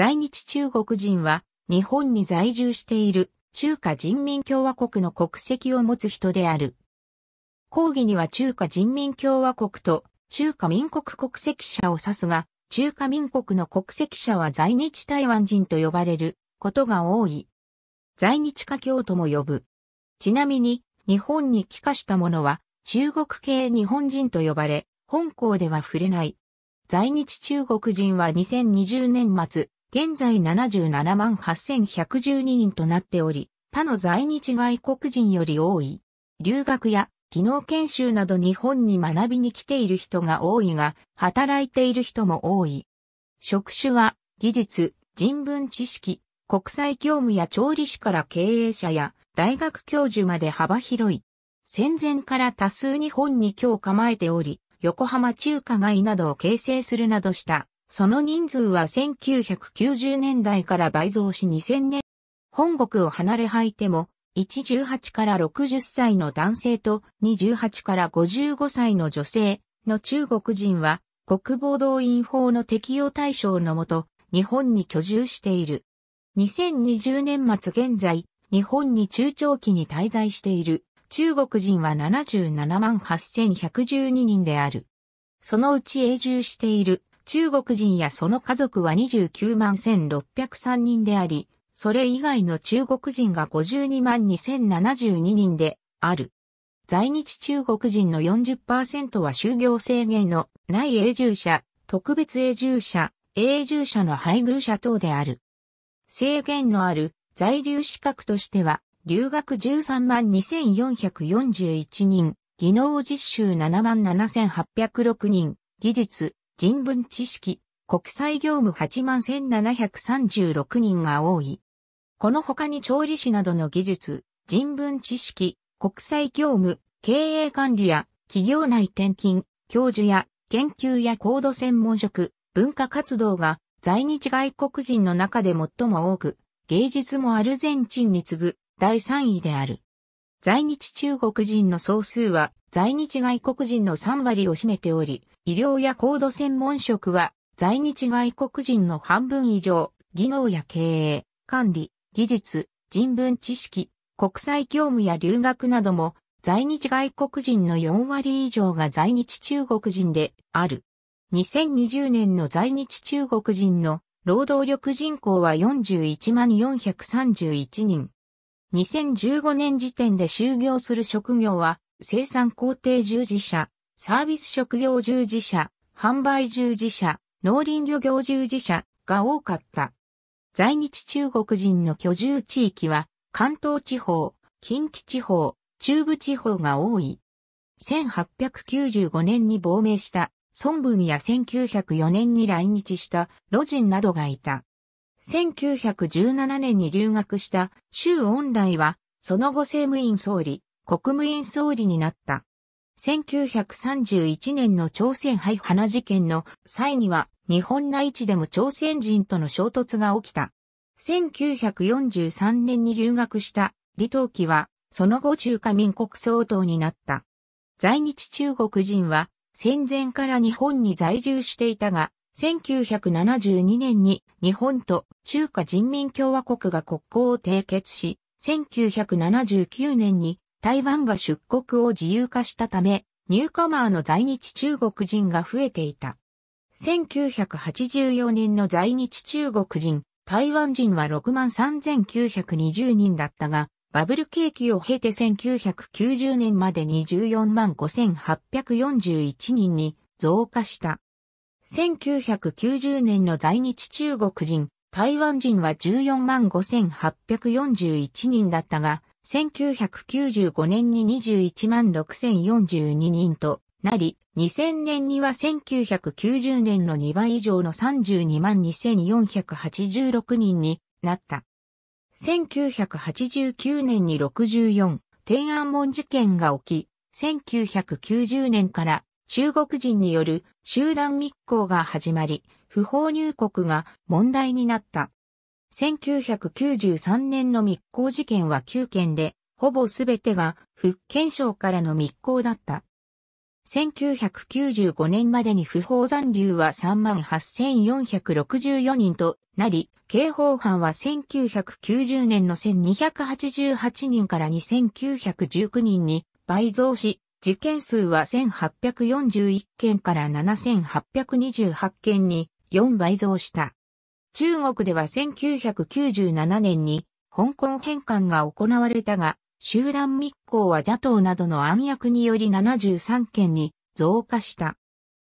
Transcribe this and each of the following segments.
在日中国人は日本に在住している中華人民共和国の国籍を持つ人である。講義には中華人民共和国と中華民国国籍者を指すが、中華民国の国籍者は在日台湾人と呼ばれることが多い。在日華僑とも呼ぶ。ちなみに、日本に帰化した者は中国系日本人と呼ばれ、本校では触れない。在日中国人は2020年末、現在77万8112人となっており、他の在日外国人より多い。留学や技能研修など日本に学びに来ている人が多いが、働いている人も多い。職種は、技術、人文知識、国際業務や調理師から経営者や大学教授まで幅広い。戦前から多数日本に今日構えており、横浜中華街などを形成するなどしたその人数は1990年代から倍増し2000年、本国を離れ履いても、118から60歳の男性と28から55歳の女性の中国人は国防動員法の適用対象のもと日本に居住している。2020年末現在日本に中長期に滞在している中国人は77万8112人である。そのうち永住している中国人やその家族は29万1603人であり、それ以外の中国人が52万2072人である。在日中国人の40%は就業制限のない永住者、特別永住者、永住者の配偶者等である。制限のある在留資格としては、留学13万2441人、技能実習7万7806人、技術、人文知識、国際業務8万1736人が多い。この他に調理師などの技術、人文知識、国際業務、経営管理や企業内転勤、教授や研究や高度専門職、文化活動が在日外国人の中で最も多く、芸術もアルゼンチンに次ぐ第3位である。在日中国人の総数は在日外国人の3割を占めており、医療や高度専門職は、在日外国人の半分以上、技能や経営、管理、技術、人文知識、国際業務や留学なども、在日外国人の4割以上が在日中国人である。2020年の在日中国人の労働力人口は41万431人。2015年時点で就業する職業は生産工程従事者、サービス職業従事者、販売従事者、農林漁業従事者が多かった。在日中国人の居住地域は関東地方、近畿地方、中部地方が多い。1895年に亡命した孫文や1904年に来日した路人などがいた。1917年に留学した周恩来は、その後政務院総理、国務院総理になった。1931年の朝鮮廃花事件の際には日本内地でも朝鮮人との衝突が起きた。1943年に留学した李登輝はその後中華民国総統になった。在日中国人は戦前から日本に在住していたが、1972年に日本と中華人民共和国が国交を締結し、1979年に台湾が出国を自由化したため、ニューカマーの在日中国人が増えていた。1984年の在日中国人、台湾人は63,920人だったが、バブル景気を経て1990年まで24万5841人に増加した。1990年の在日中国人、台湾人は14万5841人だったが、1995年に21万6042人となり、2000年には1990年の2倍以上の32万2486人になった。1989年に64、天安門事件が起き、1990年から中国人による集団密航が始まり、不法入国が問題になった。1993年の密航事件は9件で、ほぼすべてが福建省からの密航だった。1995年までに不法残留は38,464人となり、刑法犯は1990年の1288人から2919人に倍増し、事件数は1841件から7828件に4倍増した。中国では1997年に香港返還が行われたが、集団密航は邪道などの暗躍により73件に増加した。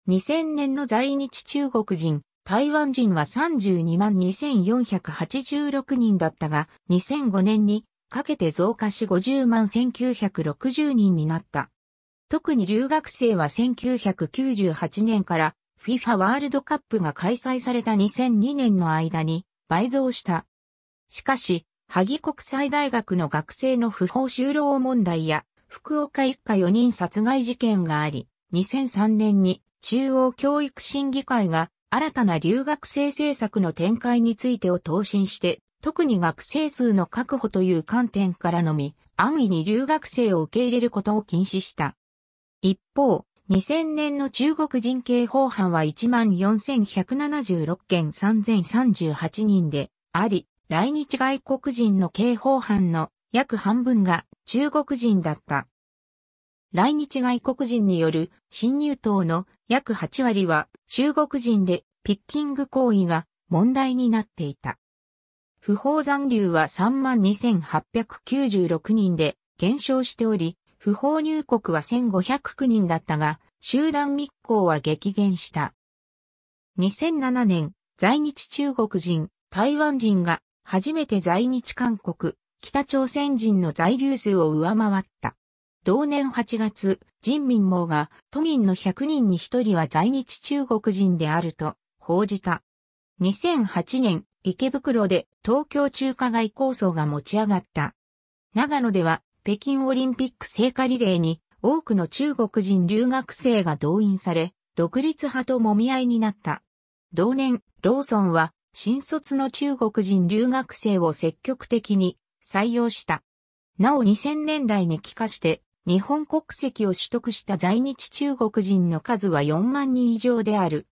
2000年の在日中国人、台湾人は32万2486人だったが、2005年にかけて増加し50万1960人になった。特に留学生は1998年から FIFA ワールドカップが開催された2002年の間に倍増した。しかし、萩国際大学の学生の不法就労問題や、福岡一家4人殺害事件があり、2003年に中央教育審議会が新たな留学生政策の展開についてを答申して、特に学生数の確保という観点からのみ、安易に留学生を受け入れることを禁止した。一方、2000年の中国人刑法犯は14,176件3,038人であり、来日外国人の刑法犯の約半分が中国人だった。来日外国人による新入党の約8割は中国人でピッキング行為が問題になっていた。不法残留は32,896人で減少しており、不法入国は1509人だったが、集団密航は激減した。2007年、在日中国人、台湾人が初めて在日韓国、北朝鮮人の在留数を上回った。同年8月、人民網が都民の100人に1人は在日中国人であると報じた。2008年、池袋で東京中華街構想が持ち上がった。長野では北京オリンピック聖火リレーに多くの中国人留学生が動員され、独立派ともみ合いになった。同年、ローソンは新卒の中国人留学生を積極的に採用した。なお2000年代に帰化して日本国籍を取得した在日中国人の数は4万人以上である。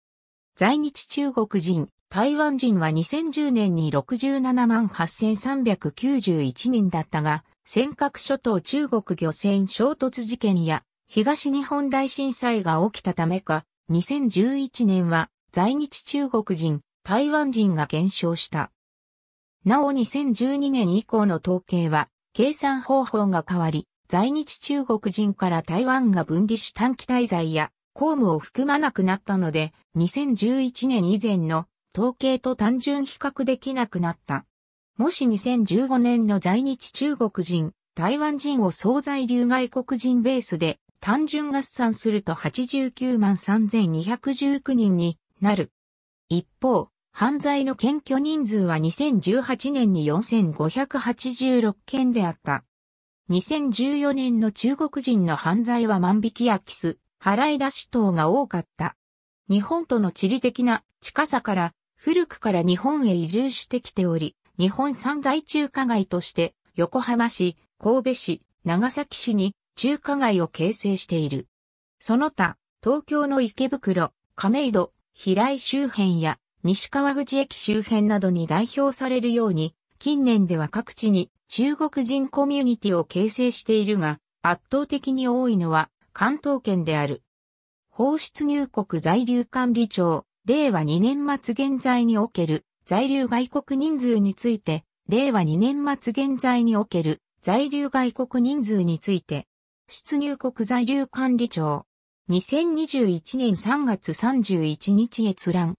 在日中国人、台湾人は2010年に67万8391人だったが、尖閣諸島中国漁船衝突事件や東日本大震災が起きたためか、2011年は在日中国人、台湾人が減少した。なお2012年以降の統計は、計算方法が変わり、在日中国人から台湾が分離し短期滞在や公務を含まなくなったので、2011年以前の統計と単純比較できなくなった。もし2015年の在日中国人、台湾人を総在留外国人ベースで単純合算すると89万3219人になる。一方、犯罪の検挙人数は2018年に4586件であった。2014年の中国人の犯罪は万引きやキス、払い出し等が多かった。日本との地理的な近さから古くから日本へ移住してきており、日本三大中華街として、横浜市、神戸市、長崎市に中華街を形成している。その他、東京の池袋、亀戸、平井周辺や西川口駅周辺などに代表されるように、近年では各地に中国人コミュニティを形成しているが、圧倒的に多いのは関東圏である。放出入国在留管理庁、令和2年末現在における在留外国人数について、令和2年末現在における在留外国人数について、出入国在留管理庁、2021年3月31日閲覧。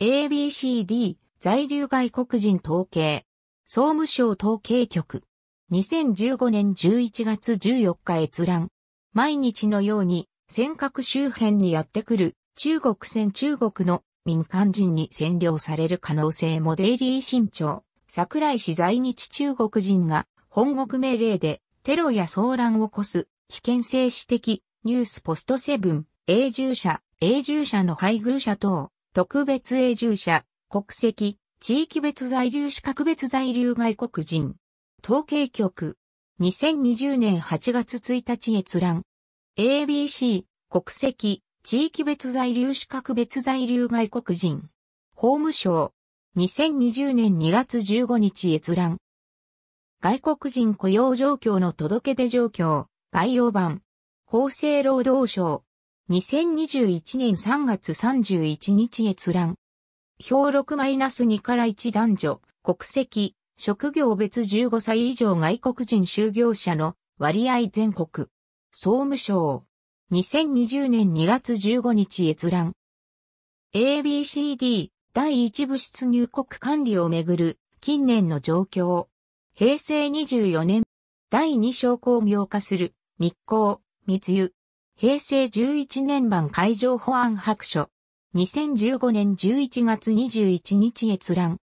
ABCD 在留外国人統計、総務省統計局、2015年11月14日閲覧。毎日のように尖閣周辺にやってくる中国船中国の民間人に占領される可能性もデイリー新潮。桜井市在日中国人が本国命令でテロや騒乱を起こす危険性指摘ニュースポストセブン永住者、永住者の配偶者等、特別永住者、国籍、地域別在留資格別在留外国人。統計局。2020年8月1日閲覧。ABC、国籍、地域別在留資格別在留外国人。法務省。2020年2月15日閲覧。外国人雇用状況の届け出状況。概要版。厚生労働省。2021年3月31日閲覧。表6-2から1男女、国籍、職業別15歳以上外国人就業者の割合全国。総務省。2020年2月15日閲覧。ABCD 第1部出入国管理をめぐる近年の状況。平成24年第2章巧妙化する密航、密輸。平成11年版海上保安白書。2015年11月21日閲覧。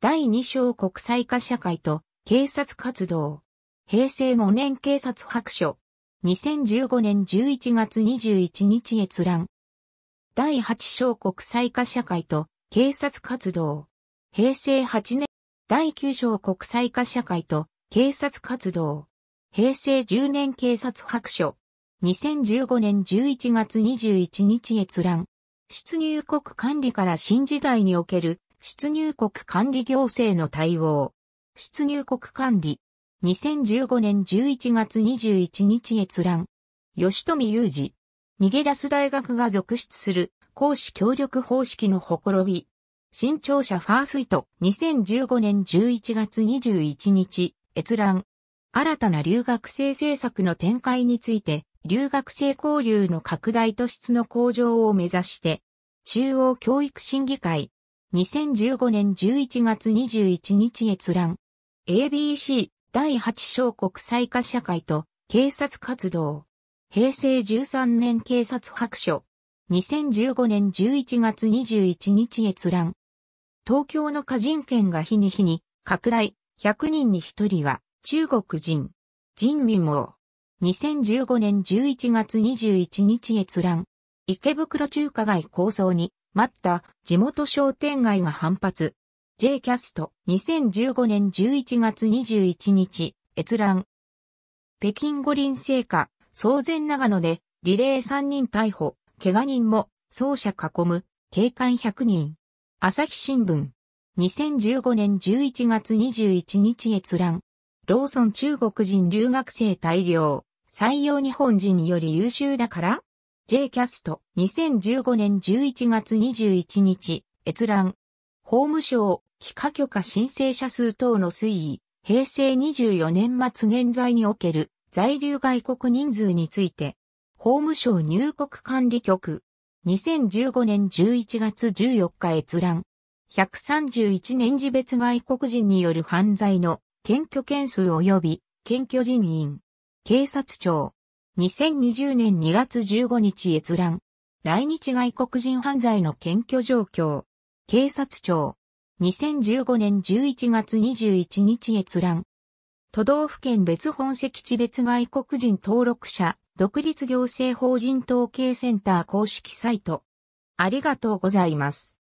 第2章国際化社会と警察活動。平成5年警察白書。2015年11月21日閲覧。第8章国際化社会と警察活動。平成8年、第9章国際化社会と警察活動。平成10年警察白書。2015年11月21日閲覧。出入国管理から新時代における出入国管理行政の対応。出入国管理、2015年11月21日閲覧。吉富雄二。逃げ出す大学が続出する、講師協力方式のほころび。新潮社ファースイート。2015年11月21日、閲覧。新たな留学生政策の展開について、留学生交流の拡大と質の向上を目指して、中央教育審議会。2015年11月21日閲覧。ABC 第8小国際化社会と警察活動。平成13年警察白書。2015年11月21日閲覧。東京の過人権が日に日に拡大。100人に1人は中国人。人民も。2015年11月21日閲覧。池袋中華街構想に待った地元商店街が反発。J キャスト2015年11月21日、閲覧。北京五輪聖火、騒然長野で、リレー3人逮捕、怪我人も、走者囲む、警官100人。朝日新聞。2015年11月21日閲覧。ローソン中国人留学生大量。採用日本人より優秀だから ?J キャスト2015年11月21日閲覧。法務省非化許可申請者数等の推移、平成24年末現在における在留外国人数について、法務省入国管理局、2015年11月14日閲覧、131年次別外国人による犯罪の検挙件数及び検挙人員、警察庁、2020年2月15日閲覧、来日外国人犯罪の検挙状況、警察庁、2015年11月21日閲覧。都道府県別本籍地別外国人登録者、独立行政法人統計センター公式サイト。ありがとうございます。